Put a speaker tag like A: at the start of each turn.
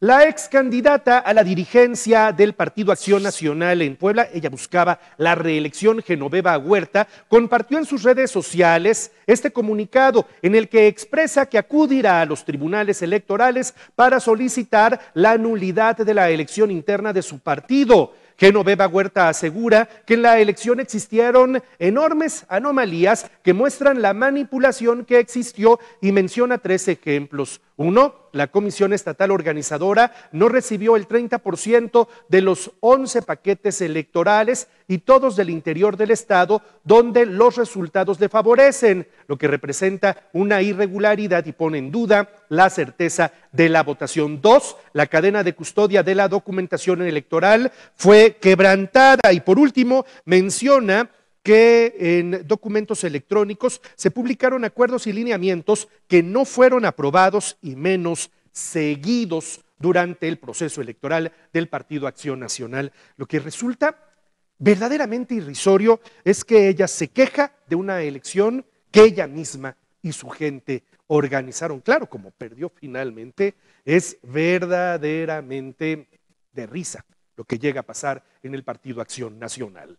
A: La ex candidata a la dirigencia del Partido Acción Nacional en Puebla, ella buscaba la reelección Genoveva Huerta, compartió en sus redes sociales este comunicado en el que expresa que acudirá a los tribunales electorales para solicitar la nulidad de la elección interna de su partido. Genoveva Huerta asegura que en la elección existieron enormes anomalías que muestran la manipulación que existió y menciona tres ejemplos. Uno, la Comisión Estatal Organizadora no recibió el 30% de los 11 paquetes electorales y todos del interior del Estado, donde los resultados le favorecen, lo que representa una irregularidad y pone en duda la certeza de la votación. Dos, la cadena de custodia de la documentación electoral fue quebrantada. Y por último, menciona que en documentos electrónicos se publicaron acuerdos y lineamientos que no fueron aprobados y menos seguidos durante el proceso electoral del Partido Acción Nacional, lo que resulta verdaderamente irrisorio es que ella se queja de una elección que ella misma y su gente organizaron. Claro, como perdió finalmente, es verdaderamente de risa lo que llega a pasar en el Partido Acción Nacional.